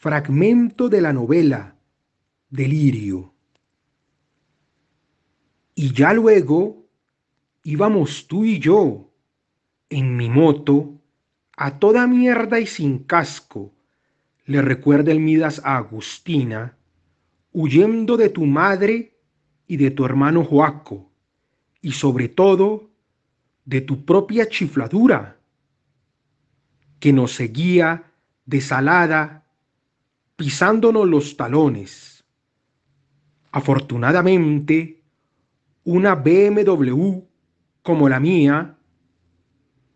fragmento de la novela Delirio. Y ya luego íbamos tú y yo en mi moto a toda mierda y sin casco, le recuerda el Midas a Agustina, huyendo de tu madre y de tu hermano Joaco, y sobre todo de tu propia chifladura, que nos seguía desalada pisándonos los talones. Afortunadamente, una BMW como la mía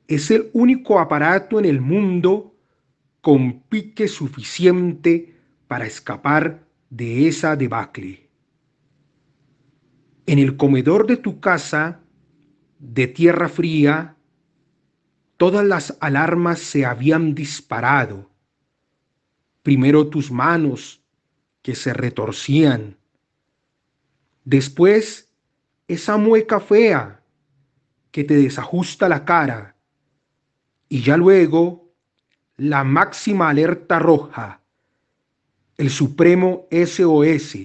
es el único aparato en el mundo con pique suficiente para escapar de esa debacle. En el comedor de tu casa, de tierra fría, todas las alarmas se habían disparado primero tus manos que se retorcían, después esa mueca fea que te desajusta la cara y ya luego la máxima alerta roja, el supremo SOS,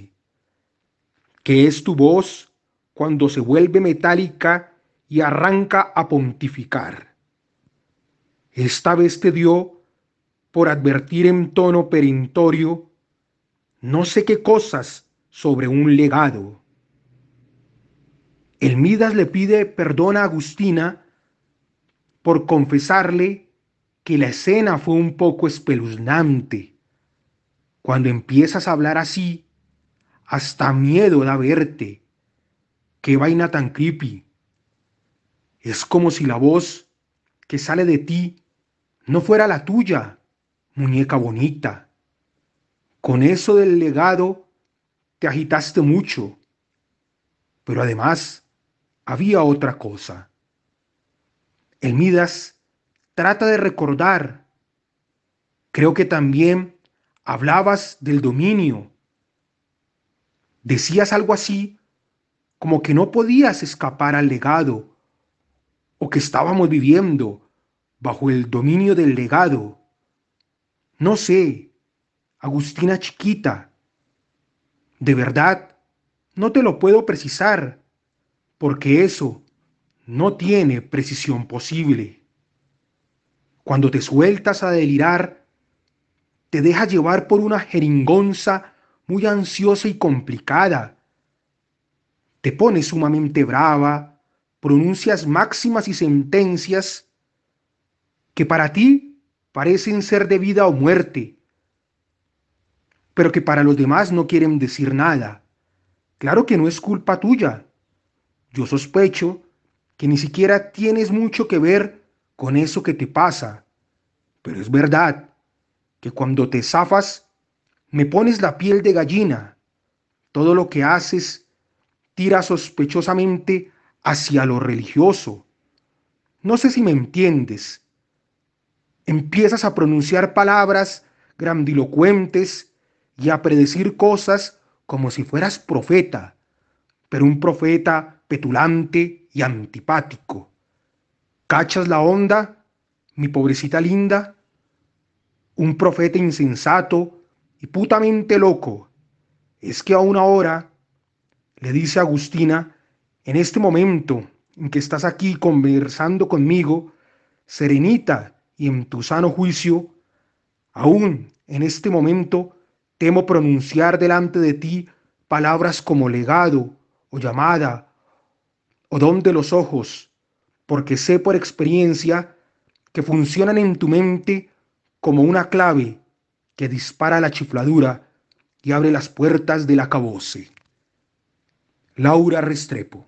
que es tu voz cuando se vuelve metálica y arranca a pontificar. Esta vez te dio por advertir en tono perentorio no sé qué cosas sobre un legado. El Midas le pide perdón a Agustina por confesarle que la escena fue un poco espeluznante. Cuando empiezas a hablar así, hasta miedo da verte. Qué vaina tan creepy. Es como si la voz que sale de ti no fuera la tuya muñeca bonita. Con eso del legado te agitaste mucho. Pero además había otra cosa. El Midas trata de recordar. Creo que también hablabas del dominio. Decías algo así como que no podías escapar al legado o que estábamos viviendo bajo el dominio del legado. No sé, Agustina chiquita. De verdad, no te lo puedo precisar, porque eso no tiene precisión posible. Cuando te sueltas a delirar, te dejas llevar por una jeringonza muy ansiosa y complicada. Te pones sumamente brava, pronuncias máximas y sentencias que para ti parecen ser de vida o muerte, pero que para los demás no quieren decir nada. Claro que no es culpa tuya. Yo sospecho que ni siquiera tienes mucho que ver con eso que te pasa, pero es verdad que cuando te zafas, me pones la piel de gallina. Todo lo que haces tira sospechosamente hacia lo religioso. No sé si me entiendes, Empiezas a pronunciar palabras grandilocuentes y a predecir cosas como si fueras profeta, pero un profeta petulante y antipático. ¿Cachas la onda, mi pobrecita linda? Un profeta insensato y putamente loco. Es que aún ahora, le dice Agustina, en este momento en que estás aquí conversando conmigo, Serenita, y en tu sano juicio, aún en este momento temo pronunciar delante de ti palabras como legado o llamada o don de los ojos, porque sé por experiencia que funcionan en tu mente como una clave que dispara la chifladura y abre las puertas del acabose. Laura Restrepo